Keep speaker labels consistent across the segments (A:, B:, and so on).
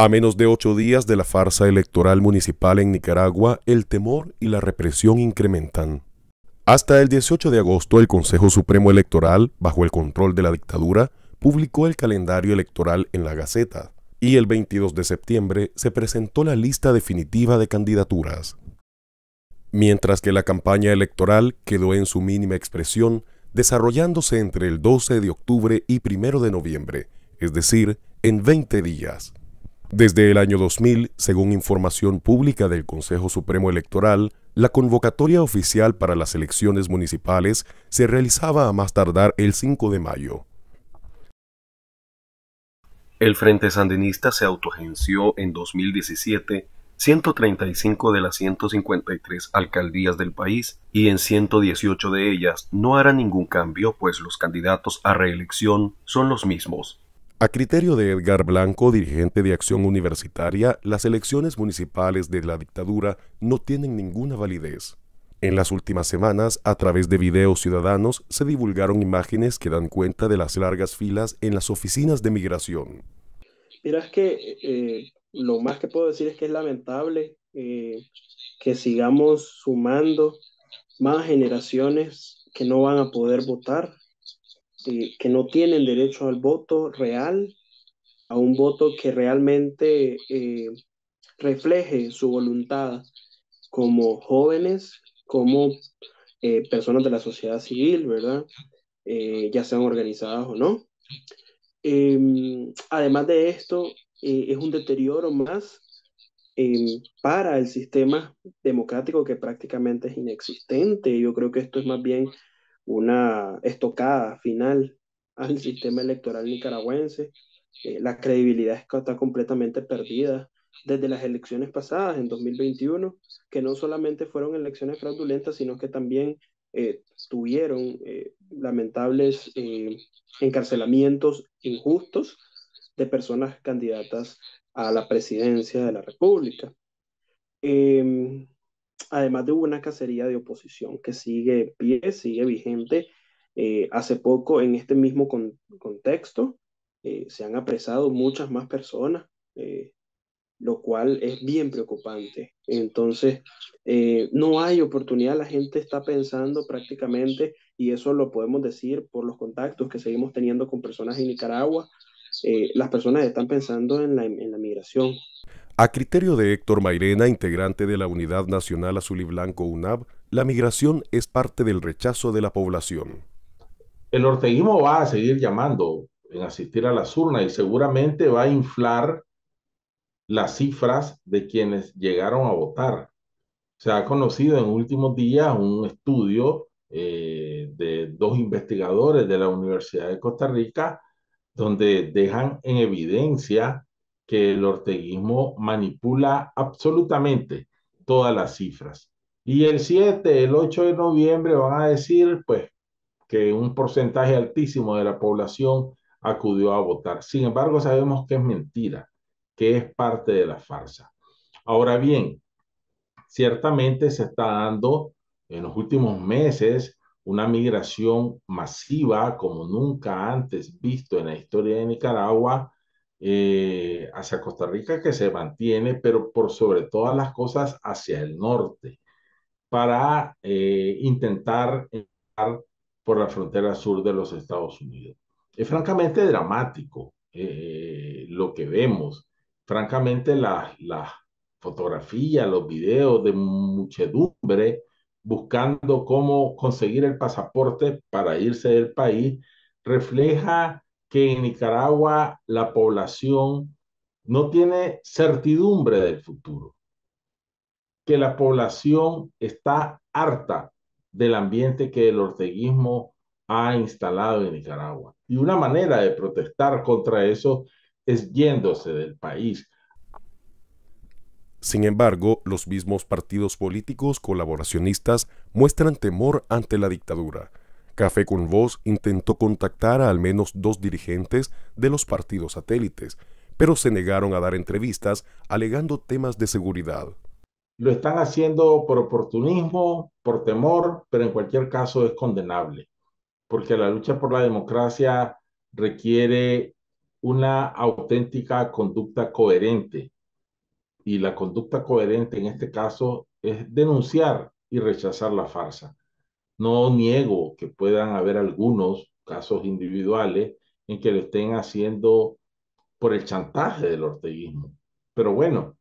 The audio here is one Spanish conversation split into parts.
A: A menos de ocho días de la farsa electoral municipal en Nicaragua, el temor y la represión incrementan. Hasta el 18 de agosto, el Consejo Supremo Electoral, bajo el control de la dictadura, publicó el calendario electoral en la Gaceta, y el 22 de septiembre se presentó la lista definitiva de candidaturas. Mientras que la campaña electoral quedó en su mínima expresión, desarrollándose entre el 12 de octubre y 1 de noviembre, es decir, en 20 días. Desde el año 2000, según información pública del Consejo Supremo Electoral, la convocatoria oficial para las elecciones municipales se realizaba a más tardar el 5 de mayo. El Frente Sandinista se autogenció en 2017 135 de las 153 alcaldías del país y en 118 de ellas no hará ningún cambio, pues los candidatos a reelección son los mismos. A criterio de Edgar Blanco, dirigente de Acción Universitaria, las elecciones municipales de la dictadura no tienen ninguna validez. En las últimas semanas, a través de videos ciudadanos, se divulgaron imágenes que dan cuenta de las largas filas en las oficinas de migración.
B: Mira, que eh, lo más que puedo decir es que es lamentable eh, que sigamos sumando más generaciones que no van a poder votar eh, que no tienen derecho al voto real, a un voto que realmente eh, refleje su voluntad como jóvenes, como eh, personas de la sociedad civil, ¿verdad? ya sean organizadas o no. Em, además de esto, es un deterioro más em, para el sistema democrático que prácticamente es inexistente. Yo creo que esto es más bien una estocada final al sistema electoral nicaragüense. Eh, la credibilidad está completamente perdida desde las elecciones pasadas en 2021, que no solamente fueron elecciones fraudulentas, sino que también eh, tuvieron eh, lamentables encarcelamientos injustos de personas candidatas a la presidencia de la República. y, em, además de una cacería de oposición que sigue pie, sigue vigente. Eh, hace poco, en este mismo contexto, eh, se han apresado muchas más personas, eh, lo cual es bien preocupante. Entonces, no hay oportunidad, la gente está pensando prácticamente, y eso lo podemos decir por los contactos que seguimos teniendo con personas en Nicaragua, las personas están pensando en la migración,
A: a criterio de Héctor Mairena, integrante de la Unidad Nacional Azul y Blanco UNAB, la migración es parte del rechazo de la población.
C: El orteguismo va a seguir llamando en asistir a las urnas y seguramente va a inflar las cifras de quienes llegaron a votar. Se ha conocido en últimos días un estudio eh, de dos investigadores de la Universidad de Costa Rica donde dejan en evidencia que el orteguismo manipula absolutamente todas las cifras. Y el 7, el 8 de noviembre van a decir, pues, que un porcentaje altísimo de la población acudió a votar. Sin embargo, sabemos que es mentira, que es parte de la farsa. Ahora bien, ciertamente se está dando en los últimos meses una migración masiva como nunca antes visto en la historia de Nicaragua eh, hacia Costa Rica que se mantiene, pero por sobre todas las cosas hacia el norte, para eh, intentar entrar por la frontera sur de los Estados Unidos. Es francamente dramático eh, lo que vemos. Francamente, las la fotografías, los videos de muchedumbre buscando cómo conseguir el pasaporte para irse del país refleja que en Nicaragua la población no tiene certidumbre del futuro, que la población está harta del ambiente que el orteguismo ha instalado en Nicaragua. Y una manera de protestar contra eso es yéndose del país.
A: Sin embargo, los mismos partidos políticos colaboracionistas muestran temor ante la dictadura. Café con Voz intentó contactar a al menos dos dirigentes de los partidos satélites, pero se negaron a dar entrevistas alegando temas de seguridad. Lo están haciendo por oportunismo,
C: por temor, pero en cualquier caso es condenable, porque la lucha por la democracia requiere una auténtica conducta coherente. Y la conducta coherente en este caso es denunciar y rechazar la farsa. No niego que puedan haber algunos casos individuales en que lo estén haciendo por el chantaje del orteguismo. Pero bueno,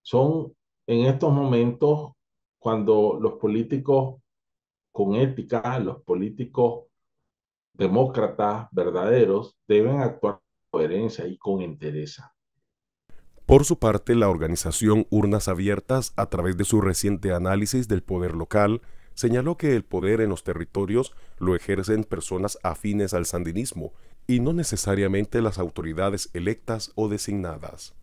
C: son en estos momentos cuando los políticos con ética, los políticos demócratas verdaderos deben actuar con coherencia y con entereza.
A: Por su parte, la organización Urnas Abiertas, a través de su reciente análisis del poder local, señaló que el poder en los territorios lo ejercen personas afines al sandinismo y no necesariamente las autoridades electas o designadas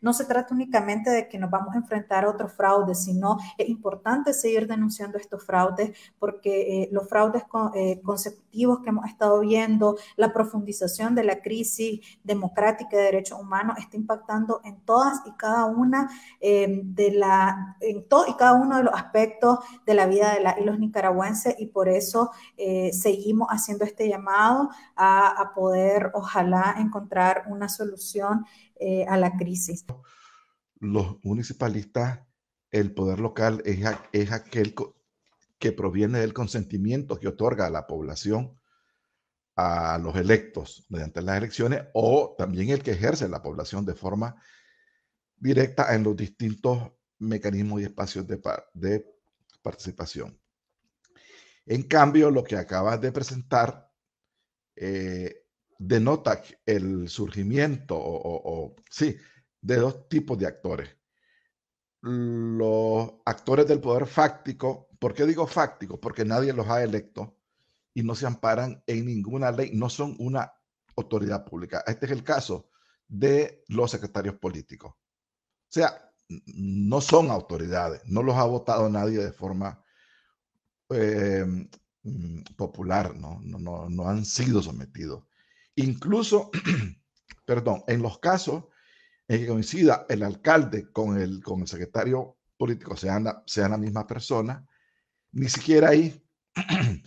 B: no se trata únicamente de que nos vamos a enfrentar a otros fraudes, sino es importante seguir denunciando estos fraudes porque eh, los fraudes eh, consecutivos que hemos estado viendo, la profundización de la crisis democrática de derechos humanos está impactando en todas y cada una eh, de la, en todo y cada uno de los aspectos de la vida de, la, y los nicaragüenses y por eso seguimos haciendo este llamado a, poder, ojalá, encontrar una solución a la crisis
D: los municipalistas, el poder local es, aquel que proviene del consentimiento que otorga la población a los electos mediante las elecciones o también el que ejerce la población de forma directa en los distintos mecanismos y espacios de, participación. En cambio, lo que acabas de presentar eh, denota el surgimiento o, o sí, de dos tipos de actores. Los actores del poder fáctico, ¿por qué digo fáctico? Porque nadie los ha electo y no se amparan en ninguna ley, no son una autoridad pública. Este es el caso de los secretarios políticos. O sea, no son autoridades, no los ha votado nadie de forma eh, mm, popular, No, no han sido sometidos. Incluso, perdón, en los casos en que coincida el alcalde con el, con el secretario político, sea la, misma persona, ni siquiera ahí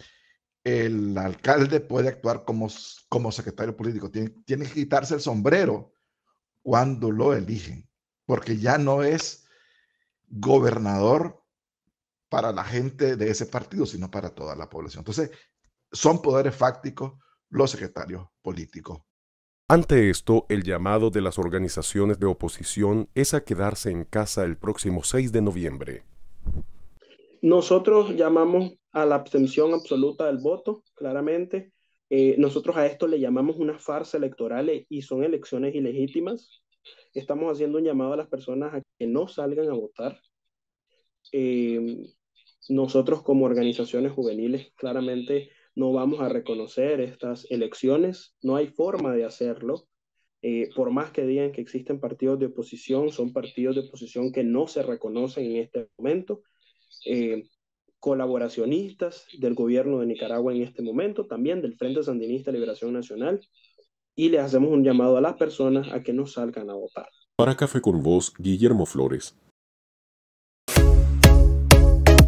D: el alcalde puede actuar como, como secretario político. Tiene, tiene que quitarse el sombrero cuando lo eligen, porque ya no es gobernador para la gente de ese partido, sino para toda la población. Entonces, son poderes fácticos los secretarios políticos
A: ante esto, el llamado de las organizaciones de oposición es a quedarse en casa el próximo 6 de noviembre.
B: Nosotros llamamos a la abstención absoluta del voto, claramente. Eh, nosotros a esto le llamamos una farsa electoral e, y son elecciones ilegítimas. Estamos haciendo un llamado a las personas a que no salgan a votar. Eh, nosotros como organizaciones juveniles claramente no vamos a reconocer estas elecciones, no hay forma de hacerlo. Eh, por más que digan que existen partidos de oposición, son partidos de oposición que no se reconocen en este momento. Eh, colaboracionistas del gobierno de Nicaragua en este momento, también del Frente Sandinista de Liberación Nacional, y le hacemos un llamado a las personas a que no salgan a votar.
A: Para Café con Voz, Guillermo Flores.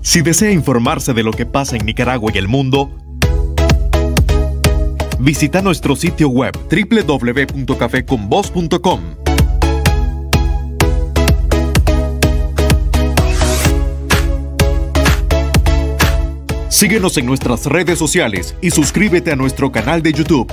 A: Si desea informarse de lo que pasa en Nicaragua y el mundo, visita nuestro sitio web www.cafeconvoz.com. Síguenos en nuestras redes sociales y suscríbete a nuestro canal de YouTube.